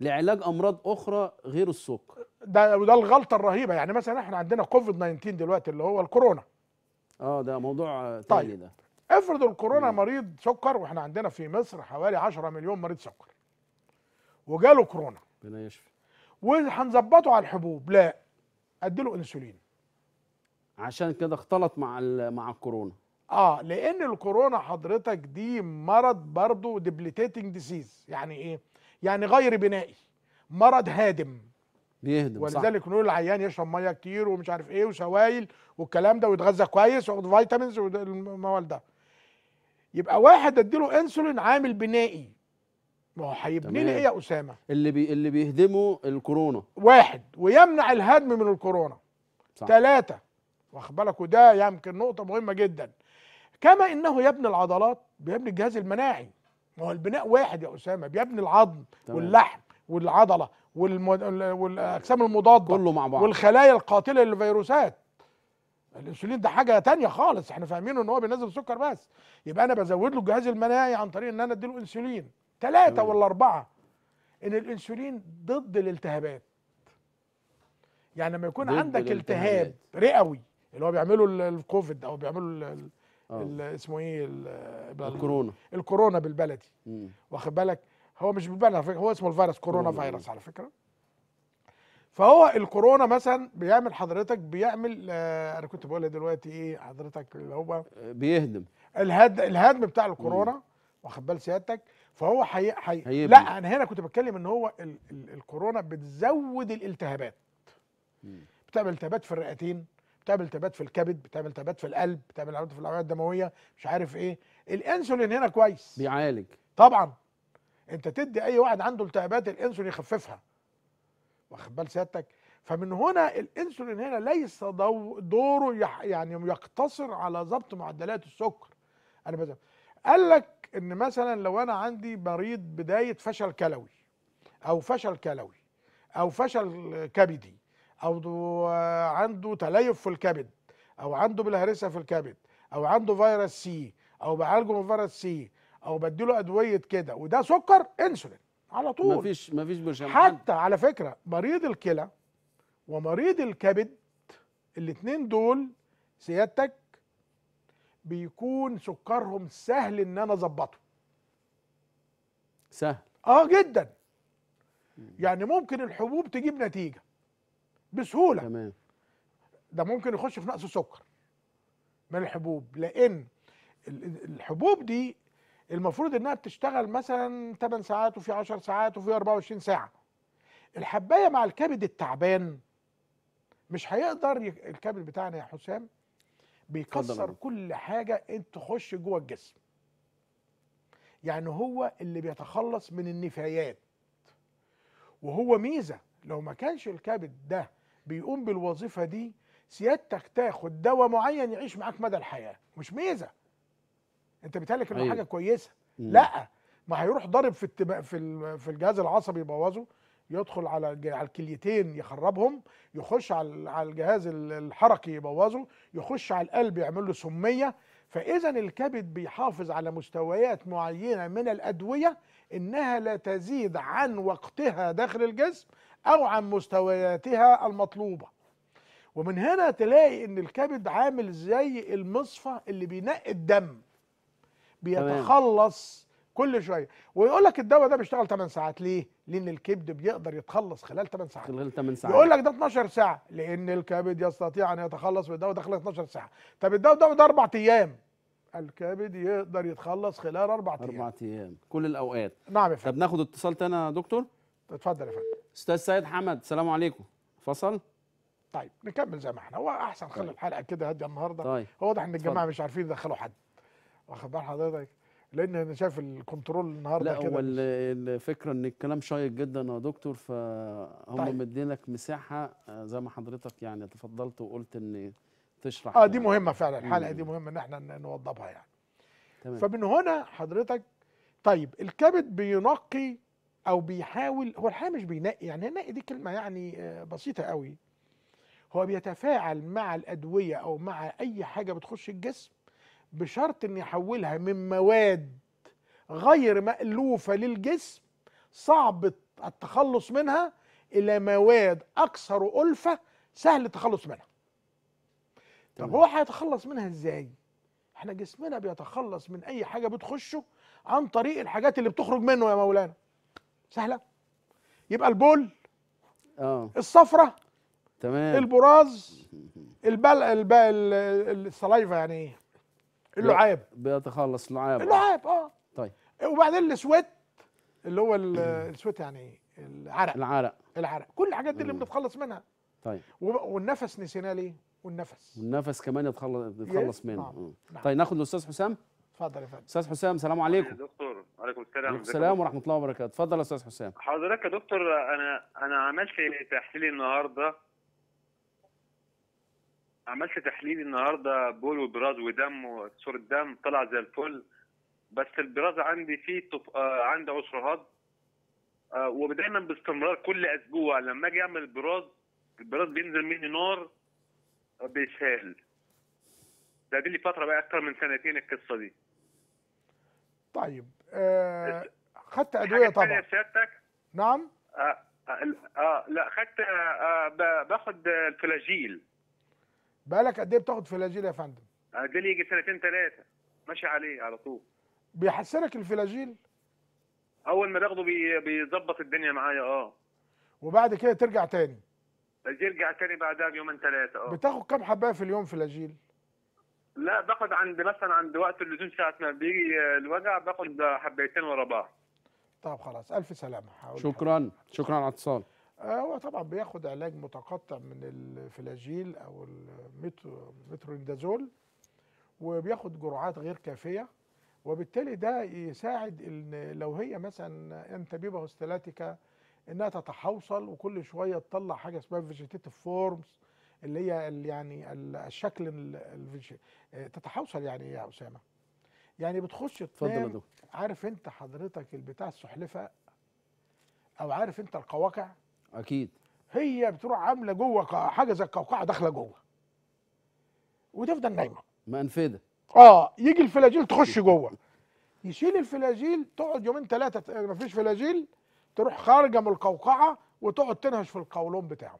لعلاج امراض اخرى غير السكر ده وده الغلطه الرهيبه يعني مثلا احنا عندنا كوفيد 19 دلوقتي اللي هو الكورونا اه ده موضوع طيب، تاني طيب. ده افرض الكورونا مم. مريض سكر واحنا عندنا في مصر حوالي 10 مليون مريض سكر وجاله كورونا ربنا يشفي وهنظبطه على الحبوب لا اديله انسولين عشان كده اختلط مع مع الكورونا اه لان الكورونا حضرتك دي مرض برضه ديبليتيتنج ديسيز يعني ايه يعني غير بنائي مرض هادم بيهدم ولذلك نقول العيان يشرب ميه كتير ومش عارف ايه وسوائل والكلام ده ويتغذى كويس وياخد فيتامينز والموال ده يبقى واحد اديله انسولين عامل بنائي ما هو هيبني لي ايه يا اسامه؟ اللي بي اللي بيهدموا الكورونا واحد ويمنع الهدم من الكورونا صح. ثلاثه واخد بالك وده يمكن نقطه مهمه جدا كما انه يبني العضلات بيبني الجهاز المناعي ما هو البناء واحد يا اسامه بيبني العظم تمام. واللحم والعضله والاجسام المضاده كله مع بعض والخلايا القاتله للفيروسات الانسولين ده حاجه تانية خالص احنا فاهمينه ان هو بينزل السكر بس يبقى انا بزود له الجهاز المناعي عن طريق ان انا اديله انسولين ثلاثة ولا أربعة إن الأنسولين ضد الالتهابات يعني لما يكون عندك التهاب رئوي اللي هو بيعمله الكوفيد أو بيعمله آه. اسمه ايه الكورونا الكورونا بالبلدي واخد بالك هو مش بالبلدي هو اسمه الفيروس كورونا فيروس على فكره فهو الكورونا مثلا بيعمل حضرتك بيعمل آه انا كنت بقولها دلوقتي ايه حضرتك اللي هو بيهدم الهد الهدم بتاع الكورونا واخد بال سيادتك فهو حي... حي... هيبني. لا انا هنا كنت بتكلم ان هو ال... ال... الكورونا بتزود الالتهابات بتعمل التهابات في الرئتين بتعمل التهابات في الكبد بتعمل التهابات في القلب بتعمل التهابات في الاوعيه الدمويه مش عارف ايه الانسولين هنا كويس بيعالج طبعا انت تدي اي واحد عنده التهابات الانسولين يخففها واخد بال سيادتك فمن هنا الانسولين هنا ليس دوره يعني يقتصر على ضبط معدلات السكر انا بزم. قال لك ان مثلا لو انا عندي مريض بدايه فشل كلوي او فشل كلوي او فشل كبدي او عنده تليف في الكبد او عنده بلهرسه في الكبد او عنده فيروس سي او بعالجه من فيروس سي او بديله ادويه كده وده سكر انسولين على طول مفيش مفيش برشام حتى على فكره مريض الكلى ومريض الكبد الاثنين دول سيادتك بيكون سكرهم سهل ان انا اظبطه سهل اه جدا يعني ممكن الحبوب تجيب نتيجه بسهوله تمام ده ممكن يخش في نقص سكر من الحبوب لان الحبوب دي المفروض انها بتشتغل مثلا 8 ساعات وفي 10 ساعات وفي 24 ساعه الحبايه مع الكبد التعبان مش هيقدر الكبد بتاعنا يا حسام بيكسر كل حاجه انت تخش جوه الجسم يعني هو اللي بيتخلص من النفايات وهو ميزه لو ما كانش الكبد ده بيقوم بالوظيفه دي سيادتك تاخد دواء معين يعيش معاك مدى الحياه مش ميزه انت بتهلك انه أيوه. حاجه كويسه مم. لا ما هيروح ضارب في في في الجهاز العصبي يبوظه يدخل على على الكليتين يخربهم يخش على على الجهاز الحركي يبوظه يخش على القلب يعمل له سميه فاذا الكبد بيحافظ على مستويات معينه من الادويه انها لا تزيد عن وقتها داخل الجسم او عن مستوياتها المطلوبه ومن هنا تلاقي ان الكبد عامل زي المصفى اللي بينقي الدم بيتخلص كل شويه ويقول لك الدواء ده بيشتغل 8 ساعات ليه؟ لان الكبد بيقدر يتخلص خلال 8 ساعات خلال 8 ساعات يقول لك ده 12 ساعه لان الكبد يستطيع ان يتخلص من الدواء ده خلال 12 ساعه طب الدواء ده اربع ايام الكبد يقدر يتخلص خلال اربع ايام اربع ايام كل الاوقات نعم يا فندم طب ناخد اتصال تاني يا دكتور اتفضل يا فندم استاذ سيد حمد السلام عليكم فصل طيب نكمل زي ما احنا هو احسن خلي طيب. الحلقه كده هاديه النهارده طيب. هو واضح ان الجماعه مش عارفين يدخلوا حد واخد بال حضرتك لان انا شايف الكنترول النهارده لا هو الفكره ان الكلام شيق جدا يا دكتور فهم طيب. مدينك مساحه آه، زي ما حضرتك يعني تفضلت وقلت ان تشرح اه دي مهمه فعلا الحلقه دي مهمه ان احنا نوضبها يعني تمام. فمن هنا حضرتك طيب الكبد بينقي او بيحاول هو الحقيقه مش بينقي يعني نقي دي كلمه يعني آه، بسيطه قوي هو بيتفاعل مع الادويه او مع اي حاجه بتخش الجسم بشرط ان يحولها من مواد غير مألوفة للجسم صعب التخلص منها إلى مواد أكثر ألفة سهل التخلص منها طب تمام. هو هيتخلص منها ازاي احنا جسمنا بيتخلص من اي حاجه بتخشه عن طريق الحاجات اللي بتخرج منه يا مولانا سهله يبقى البول اه الصفره تمام البراز البل... الب... الصلايفه يعني ايه اللعاب بيتخلص اللعاب اللعاب اه طيب وبعدين السويت اللي هو السويت يعني العرق العرق العرق كل الحاجات دي اللي بنتخلص منها طيب والنفس نسيناه ليه والنفس والنفس كمان يتخلص يتخلص منه آه. نعم. طيب ناخد الاستاذ حسام اتفضل يا فندم استاذ حسام السلام عليكم دكتور وعليكم السلام وعليكم السلام ورحمه الله وبركاته اتفضل يا استاذ حسام حضرتك يا دكتور انا انا عملت إيه تحليل النهارده عملت تحليل النهارده بول وبراز ودم وصورة دم طلع زي الفل بس البراز عندي فيه طف... آه عندي عشرهات آه ودايما باستمرار كل اسبوع لما اجي اعمل البراز البراز بينزل مني نار آه، بيسهل ده دي لي فتره بقى اكتر من سنتين القصه دي طيب آه خدت ادويه طبعا سيادتك نعم آه, آه, آه لا خدت آه, آه، باخد الفلاجيل بقالك قد ايه بتاخد فلاجيل يا فندم؟ اديلي يجي سنتين ثلاثه ماشي عليه على طول بيحسنك الفلاجيل؟ اول ما باخده بيظبط الدنيا معايا اه وبعد كده ترجع تاني يرجع تاني بعدها بيومين ثلاثه اه بتاخد كام حبايه في اليوم فلاجيل؟ لا باخد عند مثلا عند وقت اللزوم ساعه ما بيجي الوجع باخد حبايتين ورا بعض طب خلاص الف سلامه شكرا حبيب. شكرا على الاتصال آه، هو طبعا بياخد علاج متقطع من الفلاجيل او المتروندازول وبياخد جرعات غير كافيه وبالتالي ده يساعد ان لو هي مثلا انتبيبا هوستلاتيكا انها تتحوصل وكل شويه تطلع حاجه اسمها فيجيتيف فورمز اللي هي يعني الشكل تتحوصل يعني ايه يا اسامه؟ يعني بتخش تنام عارف انت حضرتك البتاع السحلفه او عارف انت القواقع اكيد هي بتروح عامله جوه حاجه زي القوقعه داخله جوه وتفضل نايمه منفذه اه يجي الفلاجيل تخش جوه يشيل الفلاجيل تقعد يومين ثلاثه مفيش فلاجيل تروح خارجه من القوقعه وتقعد تنهش في القولون بتاعه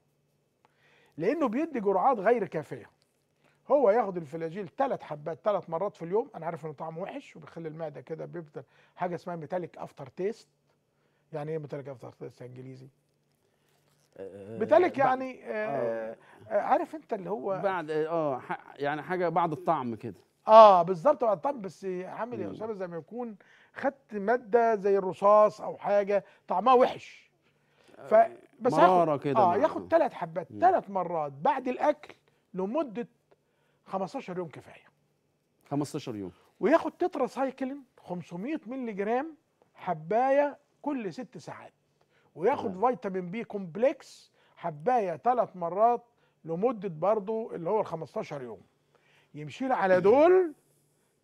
لانه بيدي جرعات غير كافيه هو ياخد الفلاجيل ثلاث حبات ثلاث مرات في اليوم انا عارف ان طعمه وحش وبيخلي المعده كده بيفضل حاجه اسمها ميتاليك افتر تيست يعني ايه ميتاليك افتر تيست انجليزي بتالك يعني آه،, آه. آه عارف انت اللي هو بعد اه يعني حاجه بعد الطعم كده اه بالظبط بعد الطعم بس عامل يا اسامه زي ما يكون خدت ماده زي الرصاص او حاجه طعمها وحش ف آه، بس مراره كده اه ياخد ثلاث حبات ثلاث مرات بعد الاكل لمده 15 يوم كفايه 15 يوم وياخد تترا سايكلين 500 مللي جرام حبايه كل ست ساعات وياخد أوه. فيتامين بي كومبلكس حبايه ثلاث مرات لمده برضه اللي هو ال 15 يوم يمشي على دول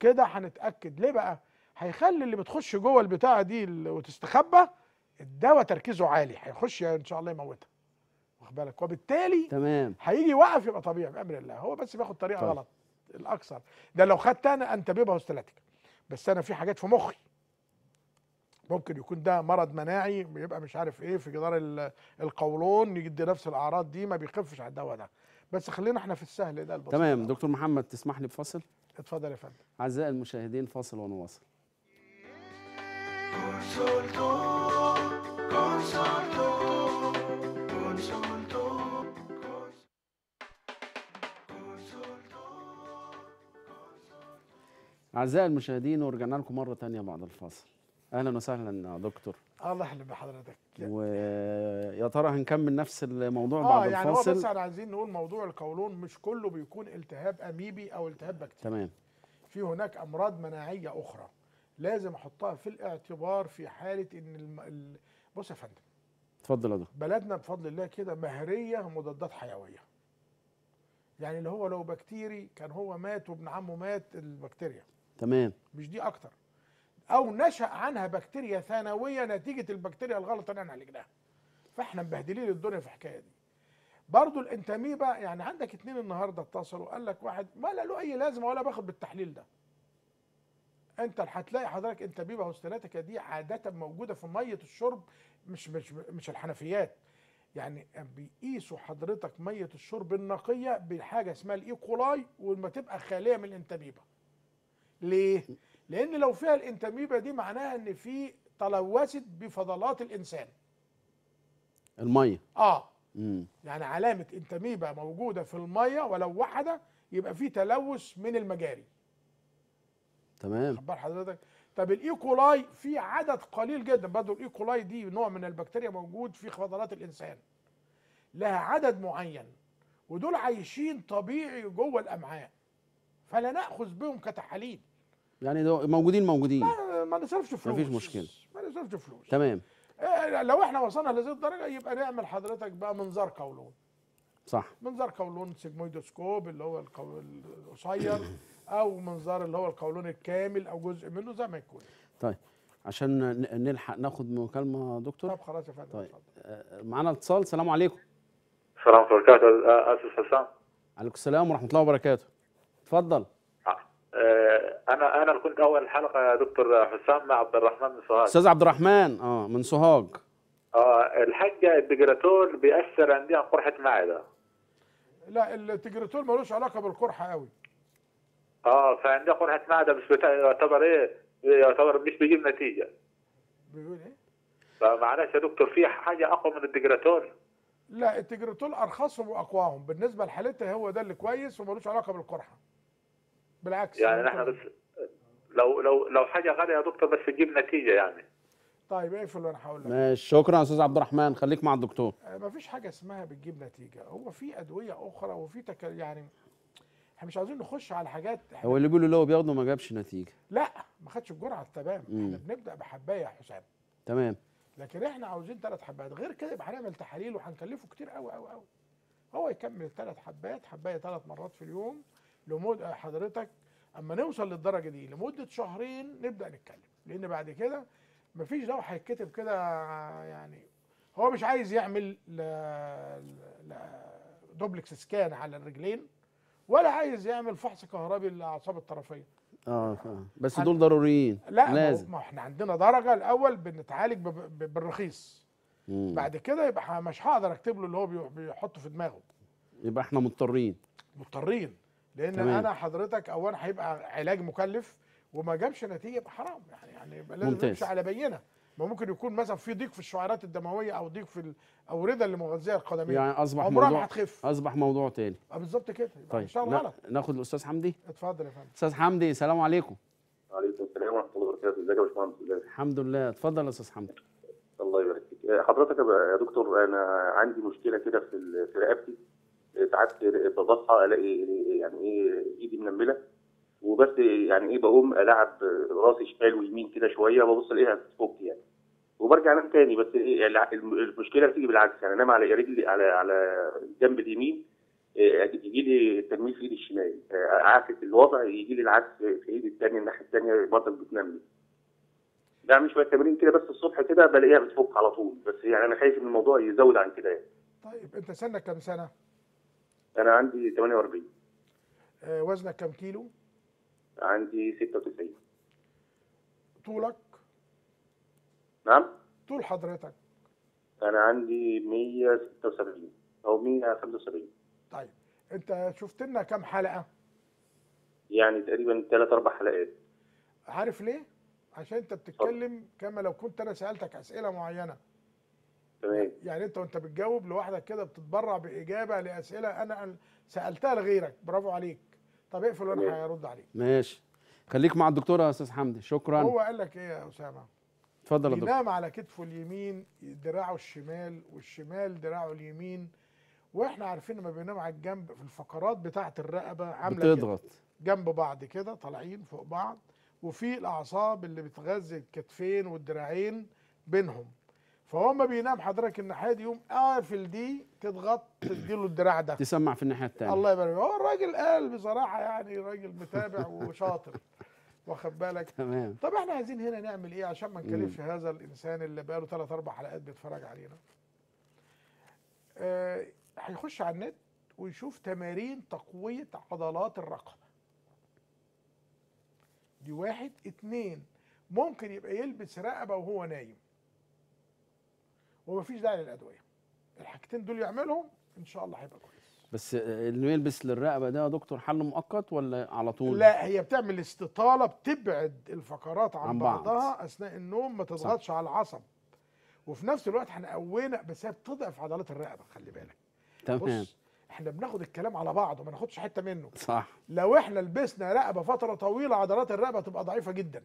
كده هنتاكد ليه بقى هيخلي اللي بتخش جوه البتاعه دي وتستخبى الدواء تركيزه عالي هيخش ان شاء الله يموتها واخد بالك وبالتالي تمام هيجي يوقف يبقى طبيعي بامر الله هو بس بياخد طريقه طيب. غلط الاكثر ده لو خدت انا انت بيبقى هوستلاتيك بس انا في حاجات في مخي ممكن يكون ده مرض مناعي يبقى مش عارف ايه في جدار القولون يدي نفس الاعراض دي ما بيخفش على الدواء ده بس خلينا احنا في السهل ده البسيط تمام دكتور محمد تسمح لي بفاصل اتفضل يا فندم اعزائي المشاهدين فاصل ونواصل أعزائي المشاهدين ورجعنا لكم مرة تانية بعد الفاصل اهلا وسهلا دكتور الله يحلم بحضرتك ويا ترى هنكمل نفس الموضوع آه بعد يعني الفاصل اه يعني هو بس احنا عايزين نقول موضوع القولون مش كله بيكون التهاب اميبي او التهاب بكتيري تمام في هناك امراض مناعيه اخرى لازم احطها في الاعتبار في حاله ان الم... ال... بص يا فندم اتفضل يا بلدنا بفضل الله كده مهريه مضادات حيويه يعني اللي هو لو بكتيري كان هو مات وابن عمه مات البكتيريا تمام مش دي اكتر او نشا عنها بكتيريا ثانويه نتيجه البكتيريا الغلط اللي احنا عالجناها فاحنا مبهدلين الدنيا في الحكايه دي برضو الانتاميبا يعني عندك اتنين النهارده اتصلوا قال لك واحد ما لا له اي لازمه ولا باخد بالتحليل ده انت هتلاقي حضرتك انتاميبا هوستلاتيكا دي عاده موجوده في ميه الشرب مش مش مش الحنفيات يعني بيقيسوا حضرتك ميه الشرب النقيه بحاجه اسمها الايكولاي وما ولما تبقى خاليه من الانتاميبا ليه لان لو فيها الانتاميبا دي معناها ان في تلوثت بفضلات الانسان الميه اه مم. يعني علامه انتاميبا موجوده في الميه ولو واحده يبقى في تلوث من المجاري تمام خبر حضرتك طب الايكولاي في عدد قليل جدا برضه الايكولاي دي نوع من البكتيريا موجود في فضلات الانسان لها عدد معين ودول عايشين طبيعي جوه الامعاء فلا ناخذ بهم كتحاليل يعني موجودين موجودين ما نصرفش فلوس مفيش مشكله ما نصرفش فلوس تمام إيه، لو احنا وصلنا لهذه الدرجه يبقى نعمل حضرتك بقى منظار قولون صح منظار قولون سيجمويدوسكوب اللي هو القصير او منظار اللي هو القولون الكامل او جزء منه زي ما يكون طيب عشان نلحق ناخد مكالمه دكتور طب خلاص يا فندم طيب آه، معانا اتصال السلام عليكم السلام عليكم ورحمه الله وبركاته استاذ حسام عليكم السلام ورحمه الله وبركاته اتفضل آه، انا انا كنت اول حلقه دكتور حسام مع عبد الرحمن من سوهاج استاذ عبد الرحمن اه من سوهاج اه الحاجه الدجراتول بيأثر عندها قرحه معده لا التجريتول ملوش علاقه بالقرحه قوي اه فعندها قرحه معده مش يعتبر ايه يعتبر مش بيجيب نتيجه بيقول ايه فمعلش يا دكتور في حاجه اقوى من الدجراتول لا التجريتول ارخصهم واقواهم بالنسبه لحالتها هو ده اللي كويس وملوش علاقه بالقرحه بالعكس يعني نحن بس لو لو لو حاجه غاليه يا دكتور بس تجيب نتيجه يعني طيب اقفل إيه وانا هقول لك ماشي شكرا يا استاذ عبد الرحمن خليك مع الدكتور آه، ما فيش حاجه اسمها بتجيب نتيجه هو في ادويه اخرى وفي تك... يعني احنا مش عايزين نخش على حاجات هو اللي بيقولوا لو بياخده ما جابش نتيجه لا ما خدش الجرعه التمام احنا بنبدا بحبايه يا حسام تمام لكن احنا عاوزين ثلاث حبات غير كده يبقى هنعمل تحاليل وهنكلفه كتير قوي قوي قوي هو يكمل ثلاث حبات حبايه ثلاث مرات في اليوم لمده حضرتك اما نوصل للدرجه دي لمده شهرين نبدا نتكلم لان بعد كده مفيش لوحه هيتكتب كده يعني هو مش عايز يعمل ل... ل... دوبلكس سكان على الرجلين ولا عايز يعمل فحص كهربي للاعصاب الطرفيه آه،, اه بس دول ضروريين لا لازم ما احنا عندنا درجه الاول بنتعالج ب... ب... بالرخيص مم. بعد كده يبقى مش هقدر اكتب له اللي هو بيحطه في دماغه يبقى احنا مضطرين مضطرين لان تمام. انا حضرتك اولا هيبقى علاج مكلف وما جابش نتيجه يبقى حرام يعني يعني لازم نمشي على بينه ما ممكن يكون مثلا في ضيق في الشعيرات الدمويه او ضيق في الاورده اللي مغذيه القدميه يعني اصبح عمرها ما هتخف اصبح موضوع تاني آه، بالظبط كده طيب الله غلط ناخد الاستاذ حمدي اتفضل يا فندم استاذ حمدي السلام عليكم وعليكم السلام ورحمه الله وبركاته ازيك يا باشمهندس الحمد لله اتفضل يا استاذ حمدي الله يبارك فيك حضرتك يا دكتور انا عندي مشكله كده في رقبتي ساعات بصحى الاقي يعني ايه ايدي منمله وبس يعني ايه بقوم العب راسي شمال ويمين كده شويه ببص الاقيها بتفك يعني وبرجع انام تاني بس إيه المشكله بتيجي بالعكس يعني انام على رجلي على على الجنب اليمين آه، يجي لي تنميل في ايدي الشمال آه، عكس الوضع يجي لي العكس في ايدي الثانيه الناحيه الثانيه برضك بتنمل بعمل شويه تمارين كده بس الصبح كده بلاقيها بتفك على طول بس يعني انا خايف ان الموضوع يزود عن كده يعني. طيب انت سنك كام سنه؟ انا عندي 48 آه، وزنك كام كيلو؟ عندي 96 طولك؟ نعم طول حضرتك؟ انا عندي 176 او 175 طيب انت شفت لنا كام حلقه؟ يعني تقريبا ثلاث اربع حلقات عارف ليه؟ عشان انت بتتكلم كما لو كنت انا سالتك اسئله معينه تمام يعني انت وانت بتجاوب لوحدك كده بتتبرع باجابه لاسئله انا سالتها لغيرك برافو عليك طب اقفل وانا هرد عليك ماشي خليك مع الدكتور يا استاذ حمدي شكرا هو قال لك ايه يا اسامه اتفضل يا دكتور ينام على كتفه اليمين دراعه الشمال والشمال دراعه اليمين واحنا عارفين لما بينام على الجنب في الفقرات بتاعه الرقبه عامله بتضغط جنب بعض كده طالعين فوق بعض وفي الاعصاب اللي بتغذي الكتفين والدراعين بينهم فهو ما بينام حضرتك الناحيه دي يقوم قافل دي تضغط تديله الدراع ده تسمع في الناحيه الثانيه الله يبارك هو الراجل قال بصراحه يعني راجل متابع وشاطر واخد بالك تمام طب احنا عايزين هنا نعمل ايه عشان ما نكلفش هذا الانسان اللي بقاله ثلاث اربع حلقات بيتفرج علينا آه هيخش على النت ويشوف تمارين تقويه عضلات الرقبه دي واحد اتنين ممكن يبقى يلبس رقبه وهو نايم ومفيش داعي للادويه الحاجتين دول يعملهم ان شاء الله هيبقى كويس بس اللي يلبس للرقبه ده يا دكتور حل مؤقت ولا على طول؟ لا هي بتعمل استطاله بتبعد الفقرات عن, عن بعض. بعضها اثناء النوم ما تضغطش على العصب وفي نفس الوقت احنا قوينا بس هي بتضعف عضلات الرقبه خلي بالك تمام بص احنا بناخد الكلام على بعضه ما ناخدش حته منه صح لو احنا لبسنا رقبه فتره طويله عضلات الرقبه تبقى ضعيفه جدا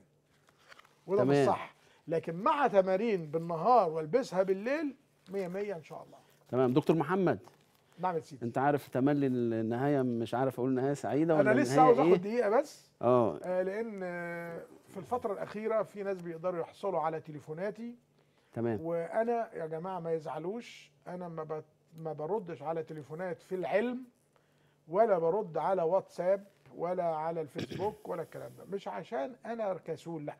وده مش صح لكن مع تمارين بالنهار والبسها بالليل 100 100 ان شاء الله تمام دكتور محمد نعم يا سيدي انت عارف تملي النهايه مش عارف اقول نهايه سعيده ولا انا لسه عاوز اخد إيه؟ دقيقه بس اه, آه، لان آه، في الفتره الاخيره في ناس بيقدروا يحصلوا على تليفوناتي تمام وانا يا جماعه ما يزعلوش انا ما ما بردش على تليفونات في العلم ولا برد على واتساب ولا على الفيسبوك ولا الكلام ده مش عشان انا كسول لا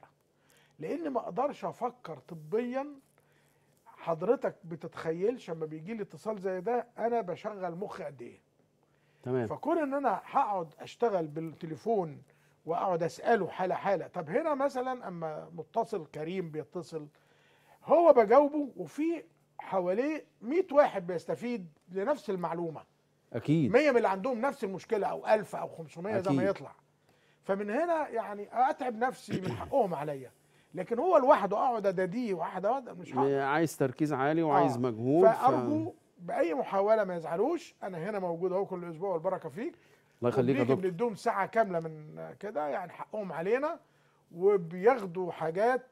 لان ما اقدرش افكر طبيا حضرتك بتتخيلش لما بيجي لي اتصال زي ده انا بشغل مخي قد ايه تمام فكون ان انا هقعد اشتغل بالتليفون واقعد اساله حاله حاله طب هنا مثلا اما متصل كريم بيتصل هو بجاوبه وفي حواليه 100 واحد بيستفيد لنفس المعلومه اكيد 100 من اللي عندهم نفس المشكله او 1000 او 500 زي ما يطلع فمن هنا يعني اتعب نفسي من حقهم عليا لكن هو لوحده اقعد اداديه واحد مش هقدر عايز تركيز عالي آه. وعايز آه. مجهود فارجو ف... باي محاوله ما يزعلوش انا هنا موجود اهو كل اسبوع والبركه فيك الله يخليك يا دكتور بنديهم ساعه كامله من كده يعني حقهم علينا وبياخدوا حاجات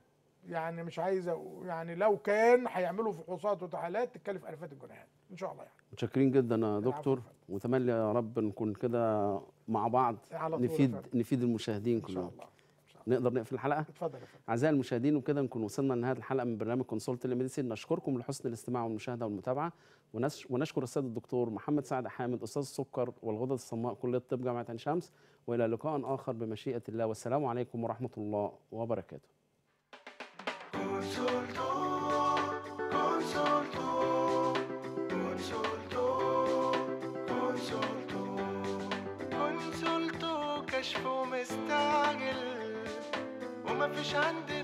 يعني مش عايز يعني لو كان هيعملوا فحوصات وتحاليلات تكلف الفات الجنيهات ان شاء الله يعني متشكرين جدا يا دكتور واتمنى يا رب نكون كده مع بعض نفيد نفيد المشاهدين كلهم ان شاء الله نقدر نقفل الحلقه اتفضل اعزائي المشاهدين وكده نكون وصلنا لنهايه الحلقه من برنامج كونسولت لميديسين نشكركم لحسن الاستماع والمشاهده والمتابعه ونشكر السيد الدكتور محمد سعد حامد استاذ السكر والغدد الصماء كليه الطب جامعه عين شمس والى لقاء اخر بمشيئه الله والسلام عليكم ورحمه الله وبركاته في شعندي